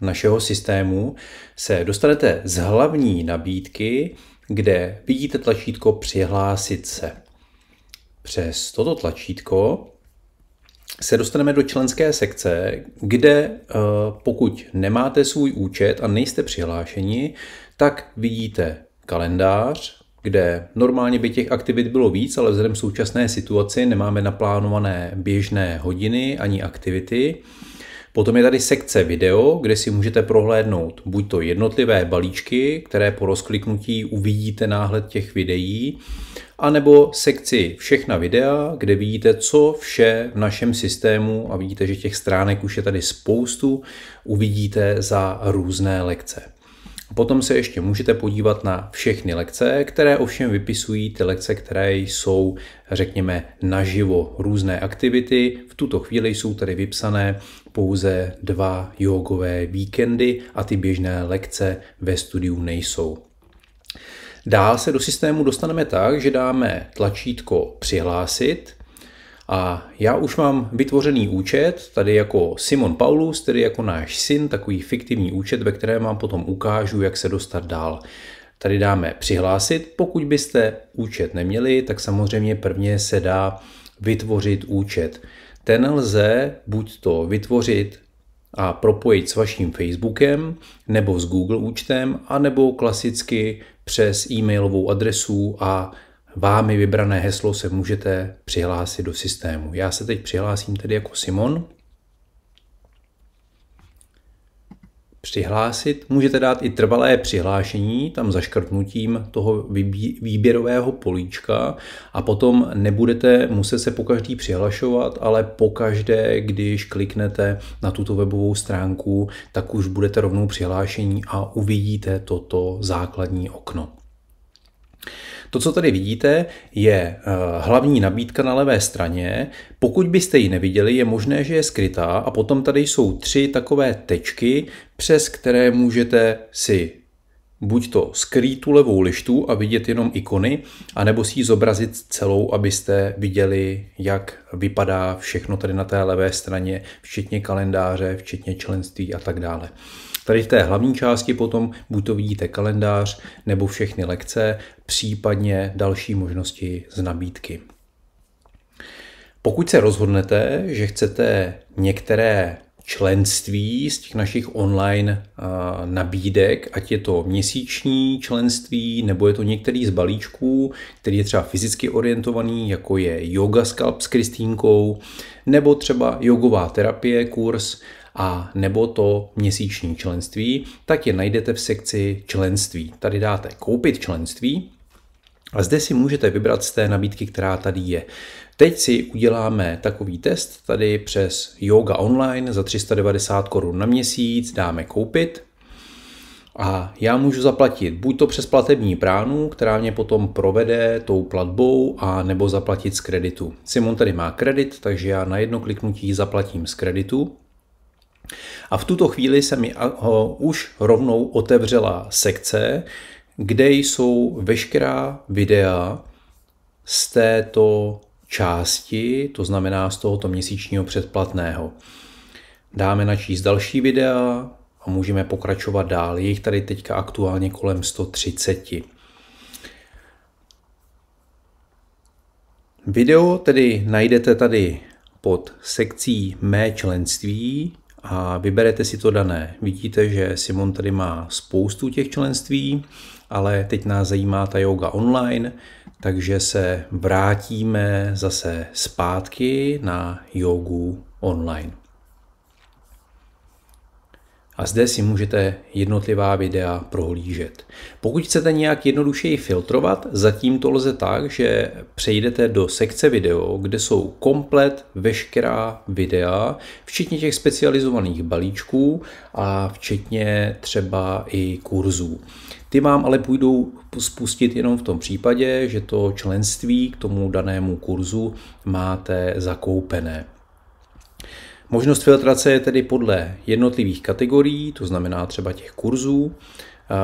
našeho systému se dostanete z hlavní nabídky, kde vidíte tlačítko Přihlásit se. Přes toto tlačítko se dostaneme do členské sekce, kde eh, pokud nemáte svůj účet a nejste přihlášeni, tak vidíte kalendář, kde normálně by těch aktivit bylo víc, ale vzhledem současné situaci nemáme naplánované běžné hodiny ani aktivity. Potom je tady sekce video, kde si můžete prohlédnout buď to jednotlivé balíčky, které po rozkliknutí uvidíte náhled těch videí, anebo sekci všechna videa, kde vidíte, co vše v našem systému a vidíte, že těch stránek už je tady spoustu, uvidíte za různé lekce. Potom se ještě můžete podívat na všechny lekce, které ovšem vypisují ty lekce, které jsou, řekněme, naživo různé aktivity. V tuto chvíli jsou tady vypsané pouze dva jogové víkendy a ty běžné lekce ve studiu nejsou. Dál se do systému dostaneme tak, že dáme tlačítko přihlásit, a já už mám vytvořený účet, tady jako Simon Paulus, tedy jako náš syn, takový fiktivní účet, ve kterém vám potom ukážu, jak se dostat dál. Tady dáme přihlásit. Pokud byste účet neměli, tak samozřejmě prvně se dá vytvořit účet. Ten lze buď to vytvořit a propojit s vaším Facebookem, nebo s Google účtem, anebo klasicky přes e-mailovou adresu a vámi vybrané heslo se můžete přihlásit do systému. Já se teď přihlásím tedy jako Simon. Přihlásit. Můžete dát i trvalé přihlášení, tam zaškrtnutím toho výběrového políčka a potom nebudete muset se pokaždý přihlašovat, ale pokaždé, když kliknete na tuto webovou stránku, tak už budete rovnou přihlášení a uvidíte toto základní okno. To, co tady vidíte, je eh, hlavní nabídka na levé straně. Pokud byste ji neviděli, je možné, že je skrytá a potom tady jsou tři takové tečky, přes které můžete si buď to skrýt tu levou lištu a vidět jenom ikony, anebo si ji zobrazit celou, abyste viděli, jak vypadá všechno tady na té levé straně, včetně kalendáře, včetně členství a tak dále. Tady v té hlavní části potom buď to vidíte kalendář nebo všechny lekce, případně další možnosti z nabídky. Pokud se rozhodnete, že chcete některé členství z těch našich online nabídek, ať je to měsíční členství, nebo je to některý z balíčků, který je třeba fyzicky orientovaný, jako je yoga scalp s Kristínkou, nebo třeba jogová terapie kurz, a nebo to měsíční členství, tak je najdete v sekci členství. Tady dáte koupit členství a zde si můžete vybrat z té nabídky, která tady je. Teď si uděláme takový test tady přes Yoga Online za 390 korun na měsíc, dáme koupit a já můžu zaplatit buď to přes platební pránu, která mě potom provede tou platbou, a nebo zaplatit z kreditu. Simon tady má kredit, takže já na jedno kliknutí zaplatím z kreditu. A v tuto chvíli se mi už rovnou otevřela sekce, kde jsou veškerá videa z této části, to znamená z tohoto měsíčního předplatného. Dáme načíst další videa a můžeme pokračovat dál. Je jich tady teďka aktuálně kolem 130. Video tedy najdete tady pod sekcí Mé členství a vyberete si to dané. Vidíte, že Simon tady má spoustu těch členství, ale teď nás zajímá ta yoga online, takže se vrátíme zase zpátky na jogu online a zde si můžete jednotlivá videa prohlížet. Pokud chcete nějak jednodušeji filtrovat, zatím to lze tak, že přejdete do sekce video, kde jsou komplet veškerá videa, včetně těch specializovaných balíčků a včetně třeba i kurzů. Ty vám ale půjdou spustit jenom v tom případě, že to členství k tomu danému kurzu máte zakoupené. Možnost filtrace je tedy podle jednotlivých kategorií, to znamená třeba těch kurzů. Eh,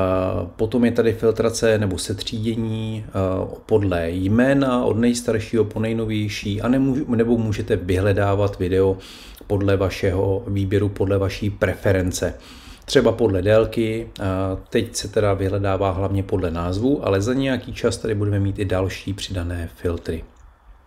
potom je tady filtrace nebo setřídění eh, podle jména od nejstaršího po nejnovější, a nebo můžete vyhledávat video podle vašeho výběru, podle vaší preference třeba podle délky, eh, teď se teda vyhledává hlavně podle názvu, ale za nějaký čas tady budeme mít i další přidané filtry.